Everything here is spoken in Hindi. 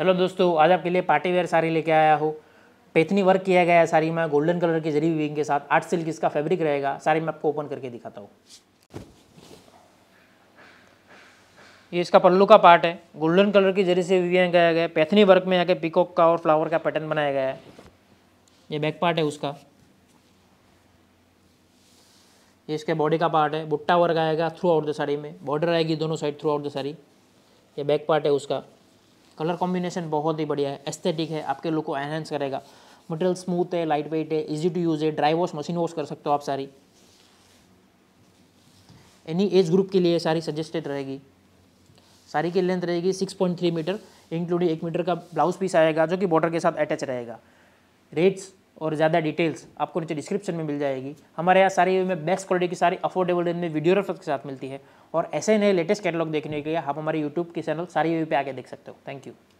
हेलो दोस्तों आज आपके लिए पार्टी वेयर साड़ी लेके आया हूँ पेथनी वर्क किया गया है साड़ी में गोल्डन कलर की जरी विंग के साथ आठ सिल्क इसका फैब्रिक रहेगा साड़ी मैं आपको ओपन करके दिखाता हूँ ये इसका पल्लू का पार्ट है गोल्डन कलर की जरी से विविया गया है पैथनी वर्क में यहाँ पिकॉक का और फ्लावर का पैटर्न बनाया गया है ये बैक पार्ट है उसका ये इसके बॉडी का पार्ट है बुट्टा वर्क आएगा थ्रू आउट द साड़ी में बॉर्डर आएगी दोनों side throughout the sari ये बैक पार्ट है उसका कलर कॉम्बिनेशन बहुत ही बढ़िया है एस्थेटिक है आपके लुक को एनहेंस करेगा मटेरियल स्मूथ है लाइट वेट है इजी टू यूज़ है ड्राई वॉश मशीन वॉश कर सकते हो आप सारी एनी एज ग्रुप के लिए सारी सजेस्टेड रहेगी सारी की लेंथ रहेगी six point three metre including एक मीटर का ब्लाउज पीस आएगा जो कि बॉर्डर के साथ अटैच रहेगा रेट्स और ज़्यादा डिटेल्स आपको नीचे डिस्क्रिप्शन में मिल जाएगी हमारे यहाँ सारी में बेस्ट क्वालिटी की सारी अफोर्डेबल रेंज में वीडियो रेफर के साथ मिलती है और ऐसे नए लेटेस्ट कैटलॉग देखने के लिए आप हमारे यूट्यूब के चैनल सारी वी पे आके देख सकते हो थैंक यू